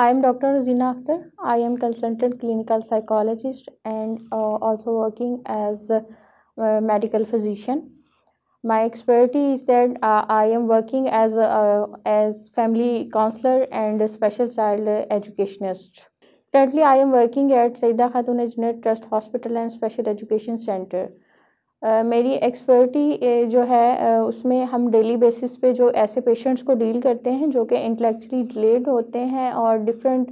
I am Dr. Rosina Akhtar. I am consultant clinical psychologist and uh, also working as a uh, medical physician. My expertise is that uh, I am working as a uh, as family counselor and a special child educationist. Currently, I am working at Saida Khatun Engineer Trust Hospital and Special Education Center. मेरी expertise जो है उसमें हम daily basis पे जो ऐसे patients को deal करते हैं जो कि इंटेलेक्चुअली डिलेड होते हैं और डिफरेंट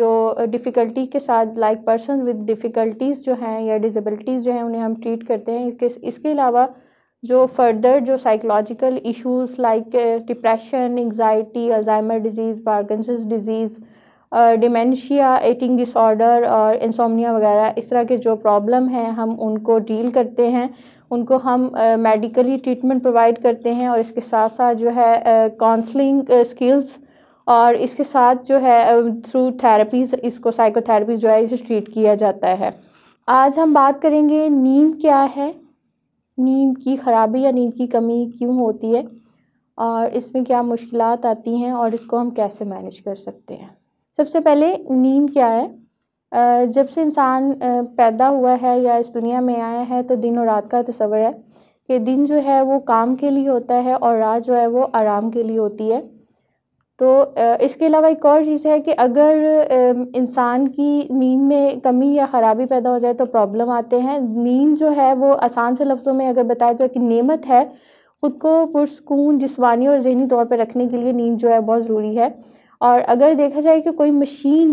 जो डिफ़िकल्टी के साथ लाइक पर्सन विद डिफ़िकल्टीज़ जो हैं या डिज़ेबलिटीज़ जो हैं उन्हें हम ट्रीट करते हैं इसके इसके अलावा जो फर्दर जो psychological issues like depression anxiety Alzheimer disease Parkinson's disease dementia eating disorder और इंसोमिया वगैरह इस तरह के जो प्रॉब्लम हैं हम उनको डील करते हैं उनको हम मेडिकली ट्रीटमेंट प्रोवाइड करते हैं और इसके साथ साथ जो है काउंसलिंग स्किल्स और इसके साथ जो है थ्रू थेरेपीज़ इसको साइकोथेरेपी जो है इसे ट्रीट किया जाता है आज हम बात करेंगे नींद क्या है नींद की ख़राबी या नींद की कमी क्यों होती है और इसमें क्या मुश्किल आती हैं और इसको हम कैसे मैनेज कर सकते हैं सबसे पहले नींद क्या है जब से इंसान पैदा हुआ है या इस दुनिया में आया है तो दिन और रात का तस्वर है कि दिन जो है वो काम के लिए होता है और रात जो है वो आराम के लिए होती है तो इसके अलावा एक और चीज़ है कि अगर इंसान की नींद में कमी या ख़राबी पैदा हो जाए तो प्रॉब्लम आते हैं नींद जो है वो आसान से लफ्ज़ों में अगर बताया जाए कि नेमत है ख़ुद को पुरस्कून जिसमानी और जहनी तौर पर रखने के लिए नींद जो है बहुत ज़रूरी है और अगर देखा जाए कि कोई मशीन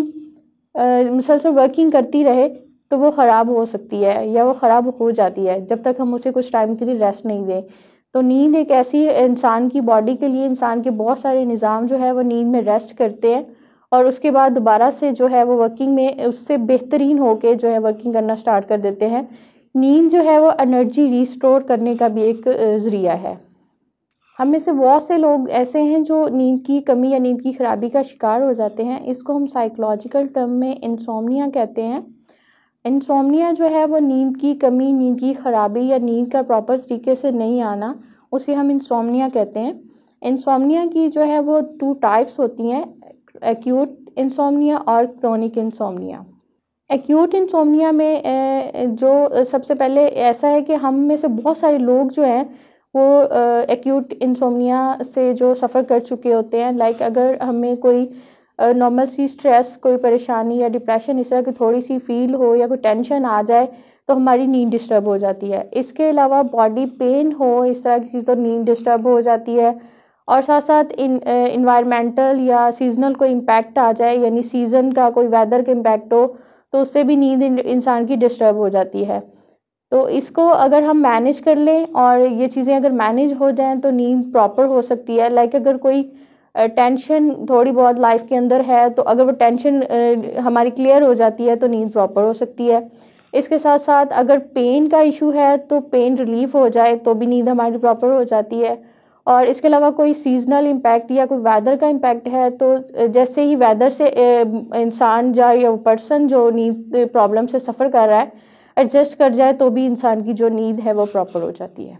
मुसलसल वर्किंग करती रहे तो वो ख़राब हो सकती है या वो ख़राब हो जाती है जब तक हम उसे कुछ टाइम के लिए रेस्ट नहीं दें तो नींद एक ऐसी इंसान की बॉडी के लिए इंसान के बहुत सारे निज़ाम जो है वो नींद में रेस्ट करते हैं और उसके बाद दोबारा से जो है वो वर्किंग में उससे बेहतरीन होकर जो है वर्किंग करना स्टार्ट कर देते हैं नींद जो है वो एनर्जी रिस्टोर करने का भी एक ज़रिया है हम में से बहुत से लोग ऐसे हैं जो नींद की कमी या नींद की खराबी का शिकार हो जाते हैं इसको हम साइकोलॉजिकल टर्म में इंसोमनिया कहते हैं इंसोमनिया जो है वो नींद की कमी नींद की खराबी या नींद का प्रॉपर तरीके से नहीं आना उसे हम इंसोमनिया कहते हैं इंसोमनिया की जो है वो टू टाइप्स होती हैं एक्यूट इंसोमनिया और क्रॉनिक इंसोमनिया एक्यूट इंसोमनिया में जो सबसे पहले ऐसा है कि हम में से बहुत सारे लोग जो हैं वो एक्यूट इंसोमिया से जो सफ़र कर चुके होते हैं लाइक अगर हमें कोई नॉर्मल सी स्ट्रेस कोई परेशानी या डिप्रेशन इस तरह की थोड़ी सी फ़ील हो या कोई टेंशन आ जाए तो हमारी नींद डिस्टर्ब हो जाती है इसके अलावा बॉडी पेन हो इस तरह की चीज़ तो नींद डिस्टर्ब हो जाती है और साथ साथ इन इन्वायरमेंटल या सीजनल कोई इम्पैक्ट आ जाए यानी सीज़न का कोई वेदर का इम्पैक्ट हो तो उससे भी नींद इंसान की डिस्टर्ब हो जाती है तो इसको अगर हम मैनेज कर लें और ये चीज़ें अगर मैनेज हो जाएं तो नींद प्रॉपर हो सकती है लाइक अगर कोई टेंशन थोड़ी बहुत लाइफ के अंदर है तो अगर वो टेंशन हमारी क्लियर हो जाती है तो नींद प्रॉपर हो सकती है इसके साथ साथ अगर पेन का इशू है तो पेन रिलीफ हो जाए तो भी नींद हमारी प्रॉपर हो जाती है और इसके अलावा कोई सीजनल इम्पैक्ट या कोई वेदर का इम्पैक्ट है तो जैसे ही वेदर से इंसान या पर्सन जो नींद प्रॉब्लम से सफ़र कर रहा है एडजस्ट कर जाए तो भी इंसान की जो नींद है वो प्रॉपर हो जाती है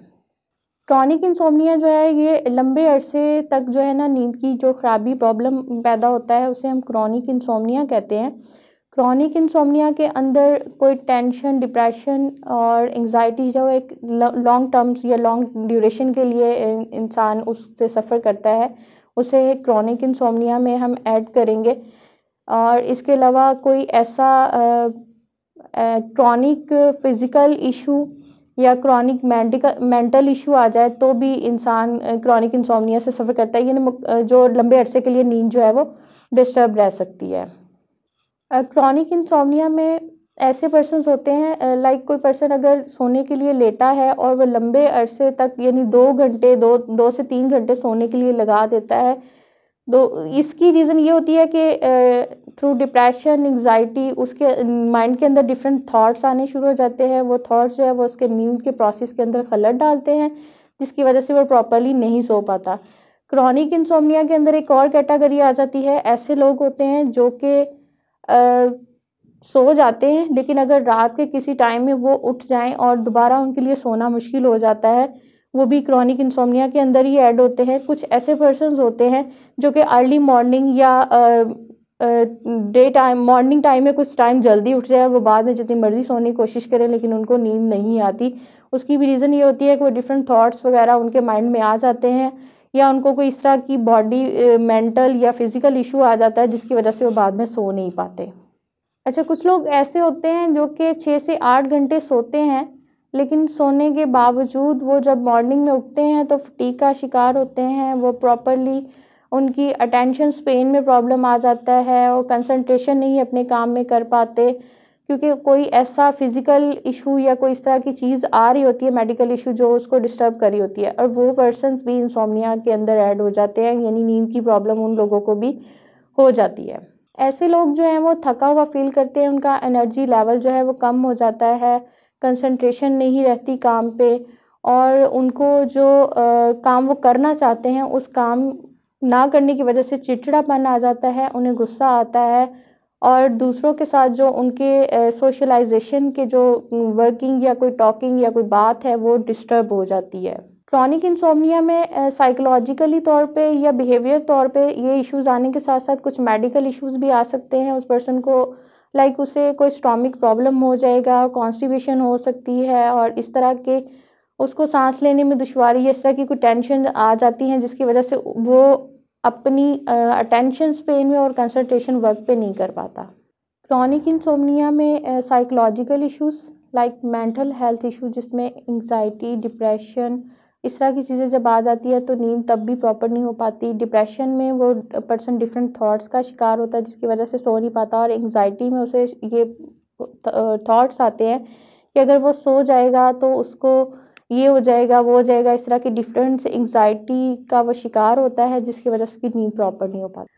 क्रॉनिक इंसोमनिया जो है ये लंबे अरसे तक जो है ना नींद की जो ख़राबी प्रॉब्लम पैदा होता है उसे हम क्रॉनिक इंसोमनिया कहते हैं क्रॉनिक इंसोमनिया के अंदर कोई टेंशन डिप्रेशन और एंजाइटी जो एक लॉन्ग टर्म्स या लॉन्ग ड्यूरेशन के लिए इंसान उससे सफ़र करता है उसे क्रॉनिक इंसोमनिया में हम ऐड करेंगे और इसके अलावा कोई ऐसा क्रॉनिक फिज़िकल इशू या क्रॉनिक मेंटिकल मेंटल इशू आ जाए तो भी इंसान क्रॉनिक इंसोमिया से सफ़र करता है यानी जो लंबे अरसे के लिए नींद जो है वो डिस्टर्ब रह सकती है क्रॉनिक इंसोमिया में ऐसे पर्सन होते हैं लाइक कोई पर्सन अगर सोने के लिए लेटा है और वह लंबे अरसे तक यानी दो घंटे दो दो से तीन घंटे सोने के लिए लगा देता है तो इसकी रीज़न ये होती है कि थ्रू डिप्रेशन एंगजाइटी उसके माइंड के अंदर डिफरेंट थाट्स आने शुरू हो जाते हैं वो थाट्स जो है वो उसके नींद के प्रोसेस के अंदर खलत डालते हैं जिसकी वजह से वो प्रॉपरली नहीं सो पाता क्रॉनिक इंसोमिया के अंदर एक और कैटेगरी आ जाती है ऐसे लोग होते हैं जो कि सो जाते हैं लेकिन अगर रात के किसी टाइम में वो उठ जाएं और दोबारा उनके लिए सोना मुश्किल हो जाता है वो भी क्रॉनिक इंसोमिया के अंदर ही ऐड होते हैं कुछ ऐसे पर्सन होते हैं जो कि अर्ली मॉर्निंग या डे टाइम मॉर्निंग टाइम में कुछ टाइम जल्दी उठ जाए वो बाद में जितनी मर्जी सोने की कोशिश करें लेकिन उनको नींद नहीं आती उसकी भी रीज़न ये होती है कि वो डिफरेंट थाट्स वगैरह उनके माइंड में आ जाते हैं या उनको कोई इस तरह की बॉडी मेंटल या फिज़िकल इशू आ जाता है जिसकी वजह से वो बाद में सो नहीं पाते अच्छा कुछ लोग ऐसे होते हैं जो कि छः से आठ घंटे सोते हैं लेकिन सोने के बावजूद वो जब मॉर्निंग में उठते हैं तो फटीग का शिकार होते हैं वो प्रॉपरली उनकी अटेंशन स्पेन में प्रॉब्लम आ जाता है और कंसंट्रेशन नहीं अपने काम में कर पाते क्योंकि कोई ऐसा फिज़िकल इशू या कोई इस तरह की चीज़ आ रही होती है मेडिकल इशू जो उसको डिस्टर्ब करी होती है और वो पर्सनस भी इंसोमिया के अंदर ऐड हो जाते हैं यानी नींद की प्रॉब्लम उन लोगों को भी हो जाती है ऐसे लोग जो हैं वो थका हुआ फील करते हैं उनका एनर्जी लेवल जो है वो कम हो जाता है कंसंट्रेशन नहीं रहती काम पे और उनको जो आ, काम वो करना चाहते हैं उस काम ना करने की वजह से चिड़चिड़ापन आ जाता है उन्हें गुस्सा आता है और दूसरों के साथ जो उनके सोशलाइजेशन के जो वर्किंग या कोई टॉकिंग या कोई बात है वो डिस्टर्ब हो जाती है क्रॉनिक इंसोमिया में साइकोलॉजिकली तौर पे या बिहेवियर तौर पे ये इश्यूज आने के साथ साथ कुछ मेडिकल इश्यूज भी आ सकते हैं उस पर्सन को लाइक like उसे कोई स्टॉमिक प्रॉब्लम हो जाएगा कॉन्स्टिबेशन हो सकती है और इस तरह के उसको सांस लेने में दुशारी या इस तरह की कोई टेंशन आ जाती हैं जिसकी वजह से वो अपनी अटेंशन स्पेन में और कंसल्टेशन वर्क पे नहीं कर पाता क्रॉनिक इंसोमनिया में psychological issues like mental health issue जिसमें एंगजाइटी डिप्रेशन इस तरह की चीज़ें जब आ जाती है तो नींद तब भी प्रॉपर नहीं हो पाती डिप्रेशन में वो पर्सन डिफरेंट थॉट्स का शिकार होता है जिसकी वजह से सो नहीं पाता और एंग्जाइटी में उसे ये थॉट्स आते हैं कि अगर वो सो जाएगा तो उसको ये हो जाएगा वो हो जाएगा इस तरह की डिफरेंट एंग्जाइटी का वो शिकार होता है जिसकी वजह से उसकी नींद प्रॉपर नहीं हो पाती